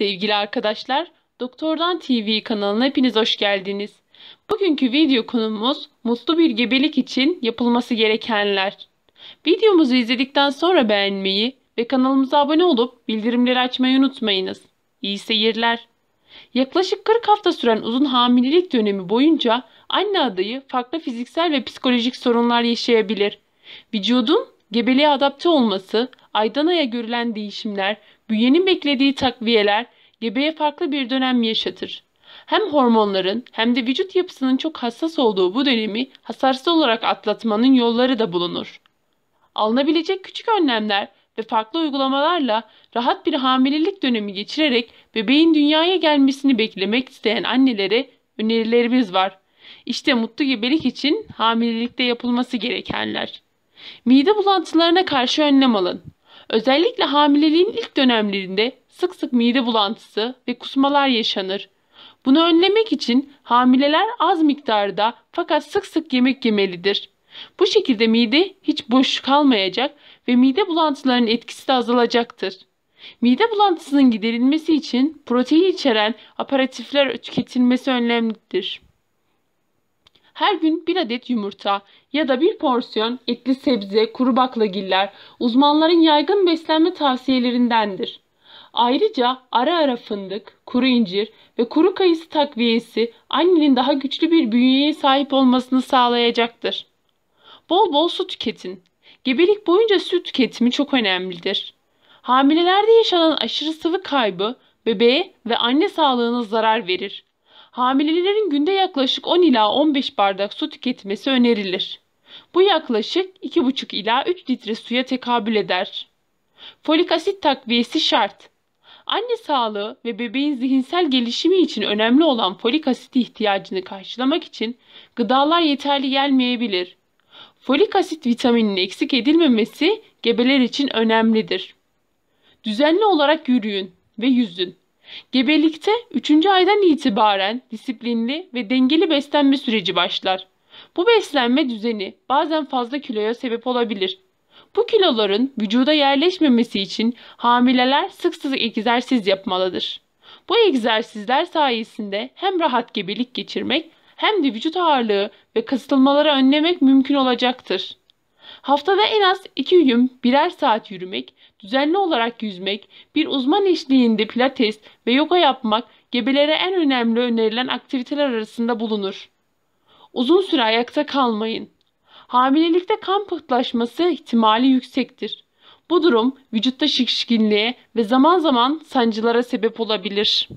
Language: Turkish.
Sevgili arkadaşlar, Doktordan TV kanalına hepiniz hoş geldiniz. Bugünkü video konumuz mutlu bir gebelik için yapılması gerekenler. Videomuzu izledikten sonra beğenmeyi ve kanalımıza abone olup bildirimleri açmayı unutmayınız. İyi seyirler. Yaklaşık 40 hafta süren uzun hamilelik dönemi boyunca anne adayı farklı fiziksel ve psikolojik sorunlar yaşayabilir. Vücudun gebeliğe adapte olması, Aydana'ya görülen değişimler, bünyenin beklediği takviyeler gebeye farklı bir dönem yaşatır. Hem hormonların hem de vücut yapısının çok hassas olduğu bu dönemi hasarsız olarak atlatmanın yolları da bulunur. Alınabilecek küçük önlemler ve farklı uygulamalarla rahat bir hamilelik dönemi geçirerek bebeğin dünyaya gelmesini beklemek isteyen annelere önerilerimiz var. İşte mutlu gebelik için hamilelikte yapılması gerekenler. Mide bulantılarına karşı önlem alın. Özellikle hamileliğin ilk dönemlerinde sık sık mide bulantısı ve kusmalar yaşanır. Bunu önlemek için hamileler az miktarda fakat sık sık yemek yemelidir. Bu şekilde mide hiç boş kalmayacak ve mide bulantılarının etkisi de azalacaktır. Mide bulantısının giderilmesi için protein içeren aparatifler tüketilmesi önemlidir her gün bir adet yumurta ya da bir porsiyon etli sebze, kuru baklagiller uzmanların yaygın beslenme tavsiyelerindendir. Ayrıca ara ara fındık, kuru incir ve kuru kayısı takviyesi annenin daha güçlü bir bünyeye sahip olmasını sağlayacaktır. Bol bol su tüketin. Gebelik boyunca süt tüketimi çok önemlidir. Hamilelerde yaşanan aşırı sıvı kaybı bebeğe ve anne sağlığına zarar verir hamilelerin günde yaklaşık 10 ila 15 bardak su tüketmesi önerilir. Bu yaklaşık 2,5 ila 3 litre suya tekabül eder. Folik asit takviyesi şart. Anne sağlığı ve bebeğin zihinsel gelişimi için önemli olan folik asit ihtiyacını karşılamak için gıdalar yeterli gelmeyebilir. Folik asit vitamininin eksik edilmemesi gebeler için önemlidir. Düzenli olarak yürüyün ve yüzün. Gebelikte 3. aydan itibaren disiplinli ve dengeli beslenme süreci başlar. Bu beslenme düzeni bazen fazla kiloya sebep olabilir. Bu kiloların vücuda yerleşmemesi için hamileler sık sık egzersiz yapmalıdır. Bu egzersizler sayesinde hem rahat gebelik geçirmek hem de vücut ağırlığı ve kasılmaları önlemek mümkün olacaktır. Haftada en az 2 gün birer saat yürümek, düzenli olarak yüzmek, bir uzman eşliğinde pilates ve yoga yapmak gebelere en önemli önerilen aktiviteler arasında bulunur. Uzun süre ayakta kalmayın. Hamilelikte kan pıhtlaşması ihtimali yüksektir. Bu durum vücutta şişkinliğe ve zaman zaman sancılara sebep olabilir.